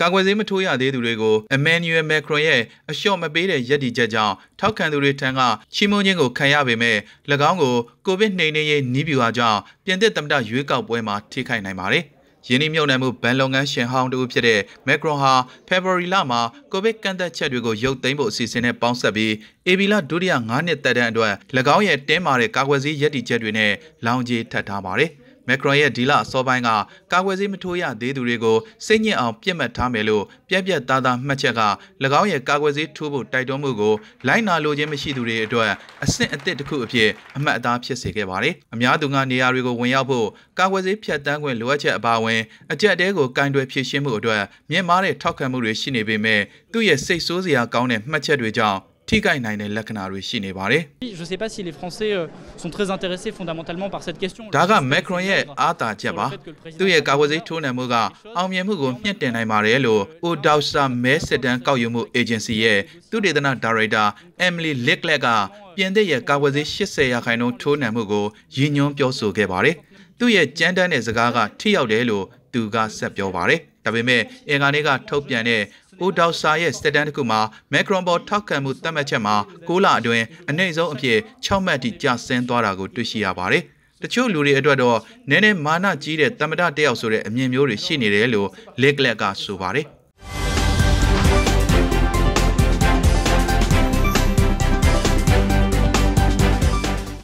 ကာကွယ်ဆေးမထိုးရသေးသူတွေကို Emmanuel Macron ရဲ့အလျှော့မပေးတဲ့ရည်တည်ချက်ကြောင့်ထောက်ခံသူတွေထံကချီးမွမ်းခြင်းကိုခံရပေမဲ့၎င်းကိုကိုဗစ်နှိမ်နင်းရေးနည်းဗျူဟာကြောင့်ပြင်သစ်သမ္မတရွေးကောက်ပွဲမှာထိခိုက်နိုင်ပါတယ်။ယင်းနှိမ့်မြုံနိုင်မှုဘဏ်လုပ်ငန်းရှင်ဟောင်းတူဖြစ်တဲ့မက်ခရွန်ဟာ February လမှာကိုဗစ်ကန့်သက်ချက်တွေကိုရုပ်သိမ်းဖို့အစီအစဉ်နဲ့ပေါင်းဆက်ပြီး AB လဒုတိယ9နှစ်သက်တမ်းအတွက်၎င်းရဲ့တင်းမာတဲ့ကာကွယ်ဆေးရည်တည်ချက်တွေနဲ့လောင်ကြီးထပ်ထားပါတယ်။မက်ခရွန်ရဲ့ဒီလအစောပိုင်းကကာကွယ်ဆေးမထိုးရသေးသူတွေကိုစိတ်ညစ်အောင်ပြစ်မှတ်ထားမယ်လို့ပြက်ပြက်သားသားမှတ်ချက်က၎င်းရဲ့ကာကွယ်ဆေးထိုးဖို့တိုက်တွန်းမှုကိုလိုက်နာလိုခြင်းမရှိသူတွေအတွက်အဆင့်အသစ်တစ်ခုအဖြစ်အမှတ်အသားဖြစ်စေခဲ့ပါတယ်။အများသူကနေရာတွေကိုဝင်ရောက်ဖို့ကာကွယ်ဆေးဖြတ်တန်းခွင့်လိုအပ်ချက်အပါအဝင်အကြက်တဲကိုကင်တွယ်ဖြည့်ရှင်းမှုအတွက်မြင့်မားတဲ့ထောက်ခံမှုတွေရှိနေပေမဲ့သူ့ရဲ့စိတ်ဆိုးစရာကောင်းတဲ့မှတ်ချက်တွေကြောင့်ထိခိုက်နိုင်တဲ့လက္ခဏာတွေရှိနေပါတယ်။ Je sais pas si les Français sont très intéressés fondamentalement par cette question ဒါက Macron ရဲ့အားသာချက်ပါ။သူ့ရဲ့ကာကွယ်ရေးထိုးနှံမှုကအောင်မြင်မှုကိုမြင့်တင်နိုင်ပါတယ်လို့ Odausa မဲစစ်တမ်းကောက်ယူမှု Agency ရဲ့သုတေသနဒါရိုက်တာ Emily Leclerc ကပြင်သစ်ရဲ့ကာကွယ်ရေး80ရာခိုင်နှုန်းထိုးနှံမှုကိုရည်ညွှန်းပြောဆိုခဲ့ပါတယ်။သူ့ရဲ့ကြမ်းတမ်းတဲ့စကားကထိရောက်တယ်လို့သူကဆက်ပြောပါတယ်။ဒါပေမဲ့အင်္ဂါနေ့ကထုတ်ပြန်တဲ့အိုဒေါက်ဆာရဲ့စတက်တန်တစ်ခုမှာမက်ခရွန်ပေါ်ထောက်ခံမှုသတ်မှတ်ချက်မှာ6လအတွင်းအနည်းဆုံးအဖြစ်6မှတ်ထိကျဆင်းသွားတာကိုတွေ့ရှိရပါတယ်။တချို့လူတွေအတွက်တော့နည်းနည်းမာနကြီးတဲ့တမဒတယောက်ဆိုတဲ့အမြင်မျိုးတွေရှိနေတယ်လို့လက်ကလက်ကဆိုပါတယ်။